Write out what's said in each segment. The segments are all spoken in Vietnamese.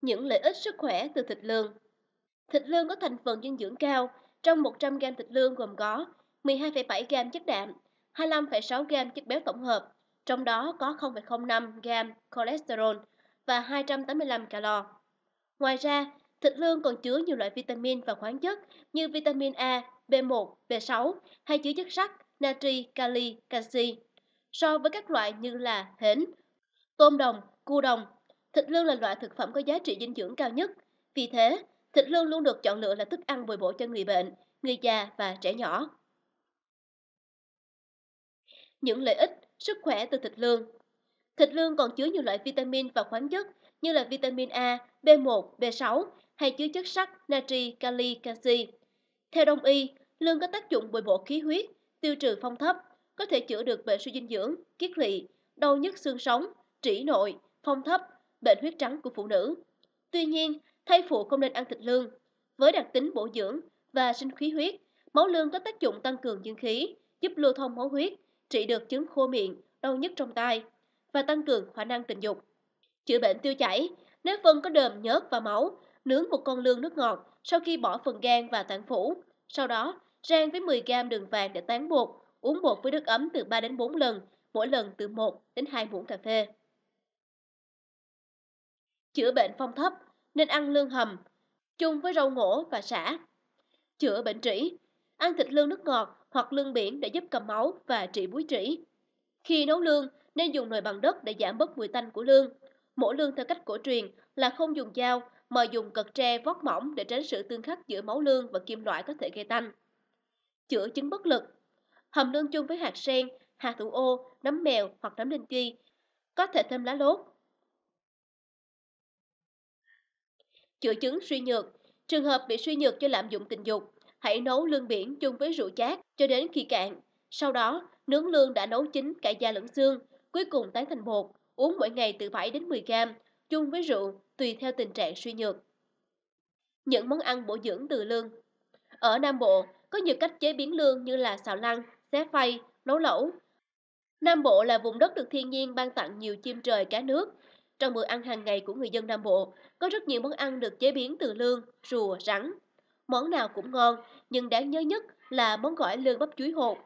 những lợi ích sức khỏe từ thịt lươn. Thịt lươn có thành phần dinh dưỡng cao, trong 100 g thịt lươn gồm có 12,7 g chất đạm, 25,6 g chất béo tổng hợp, trong đó có 0,05 g cholesterol và 285 calo. Ngoài ra, thịt lươn còn chứa nhiều loại vitamin và khoáng chất như vitamin A, B1, B6 hay chứa chất sắt, natri, kali, canxi. So với các loại như là hến, tôm đồng, cua đồng, Thịt lươn là loại thực phẩm có giá trị dinh dưỡng cao nhất. Vì thế, thịt lươn luôn được chọn lựa là thức ăn bồi bổ cho người bệnh, người già và trẻ nhỏ. Những lợi ích, sức khỏe từ thịt lươn. Thịt lươn còn chứa nhiều loại vitamin và khoáng chất như là vitamin A, B1, B6 hay chứa chất sắt, natri, kali, canxi. Theo đông y, lươn có tác dụng bồi bổ khí huyết, tiêu trừ phong thấp, có thể chữa được bệnh suy dinh dưỡng, kiết lỵ, đau nhức xương sống, trĩ nội, phong thấp, bệnh huyết trắng của phụ nữ. Tuy nhiên, thai phụ không nên ăn thịt lương. Với đặc tính bổ dưỡng và sinh khí huyết, máu lương có tác dụng tăng cường dương khí, giúp lưu thông máu huyết, trị được chứng khô miệng, đau nhức trong tai và tăng cường khả năng tình dục. Chữa bệnh tiêu chảy, nếu phân có đờm nhớt và máu, nướng một con lương nước ngọt sau khi bỏ phần gan và tạng phủ. Sau đó, rang với 10 g đường vàng để tán bột, uống bột với nước ấm từ 3 đến 4 lần, mỗi lần từ 1 đến 2 muỗng cà phê chữa bệnh phong thấp nên ăn lương hầm chung với rau ngổ và sả. Chữa bệnh trĩ, ăn thịt lương nước ngọt hoặc lương biển để giúp cầm máu và trị búi trĩ. Khi nấu lương nên dùng nồi bằng đất để giảm bớt mùi tanh của lương. Mổ lương theo cách cổ truyền là không dùng dao mà dùng cật tre vót mỏng để tránh sự tương khắc giữa máu lương và kim loại có thể gây tanh. Chữa chứng bất lực, hầm lương chung với hạt sen, hạt thủ ô, nấm mèo hoặc nấm linh chi, có thể thêm lá lốt chữa chứng suy nhược. Trường hợp bị suy nhược do lạm dụng tình dục, hãy nấu lương biển chung với rượu chát cho đến khi cạn. Sau đó, nướng lương đã nấu chín cả da lẫn xương, cuối cùng tán thành bột, uống mỗi ngày từ 7 đến 10 gram, chung với rượu, tùy theo tình trạng suy nhược. Những món ăn bổ dưỡng từ lương Ở Nam Bộ, có nhiều cách chế biến lương như là xào lăn, xé phay, nấu lẩu. Nam Bộ là vùng đất được thiên nhiên ban tặng nhiều chim trời cá nước, trong bữa ăn hàng ngày của người dân Nam Bộ, có rất nhiều món ăn được chế biến từ lương, rùa, rắn. Món nào cũng ngon, nhưng đáng nhớ nhất là món gỏi lương bắp chuối hột.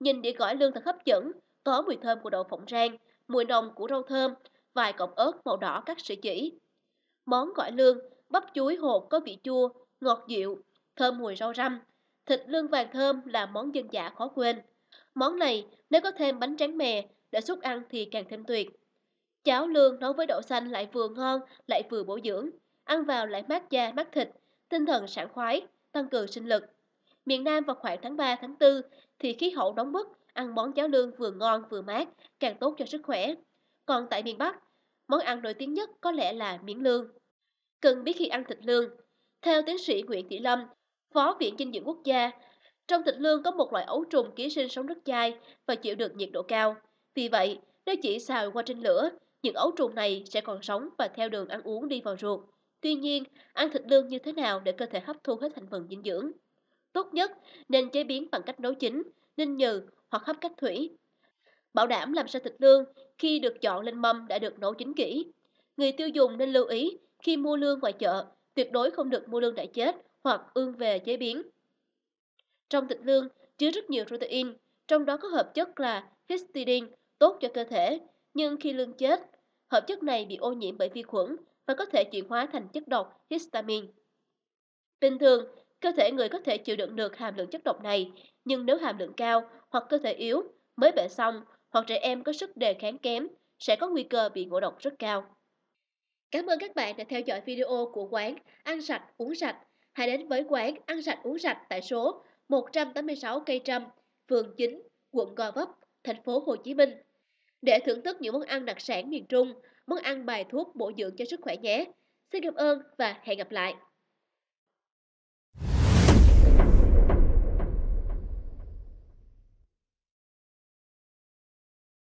Nhìn địa gỏi lương thật hấp dẫn, có mùi thơm của đậu phộng rang, mùi nồng của rau thơm, vài cọng ớt màu đỏ cắt sợi chỉ. Món gỏi lương, bắp chuối hột có vị chua, ngọt dịu, thơm mùi rau răm. Thịt lương vàng thơm là món dân dã khó quên. Món này nếu có thêm bánh tráng mè để xuất ăn thì càng thêm tuyệt. Cháo lương nấu với đậu xanh lại vừa ngon, lại vừa bổ dưỡng, ăn vào lại mát da, mát thịt, tinh thần sảng khoái, tăng cường sinh lực. Miền Nam vào khoảng tháng 3, tháng 4 thì khí hậu nóng bức, ăn món cháo lương vừa ngon vừa mát, càng tốt cho sức khỏe. Còn tại miền Bắc, món ăn nổi tiếng nhất có lẽ là miếng lương. Cần biết khi ăn thịt lương. Theo tiến sĩ Nguyễn Thị Lâm, Phó Viện Dinh dưỡng Quốc gia, trong thịt lương có một loại ấu trùng ký sinh sống rất dai và chịu được nhiệt độ cao. Vì vậy, nếu chỉ xào qua trên lửa những ấu trùng này sẽ còn sống và theo đường ăn uống đi vào ruột. Tuy nhiên, ăn thịt lương như thế nào để cơ thể hấp thu hết thành phần dinh dưỡng? Tốt nhất nên chế biến bằng cách nấu chín, ninh nhừ hoặc hấp cách thủy. Bảo đảm làm sao thịt lương khi được chọn lên mâm đã được nấu chín kỹ. Người tiêu dùng nên lưu ý khi mua lương ngoài chợ, tuyệt đối không được mua lương đã chết hoặc ương về chế biến. Trong thịt lương chứa rất nhiều protein, trong đó có hợp chất là histidine tốt cho cơ thể, nhưng khi lương chết, hợp chất này bị ô nhiễm bởi vi khuẩn và có thể chuyển hóa thành chất độc histamine. Bình thường, cơ thể người có thể chịu đựng được hàm lượng chất độc này, nhưng nếu hàm lượng cao hoặc cơ thể yếu, mới bệnh xong hoặc trẻ em có sức đề kháng kém sẽ có nguy cơ bị ngộ độc rất cao. Cảm ơn các bạn đã theo dõi video của quán Ăn sạch uống sạch. Hãy đến với quán Ăn sạch uống sạch tại số 186 Cây Trâm, phường 9, quận Gò Vấp, thành phố Hồ Chí Minh để thưởng thức những món ăn đặc sản miền Trung, món ăn bài thuốc bổ dưỡng cho sức khỏe nhé. Xin cảm ơn và hẹn gặp lại.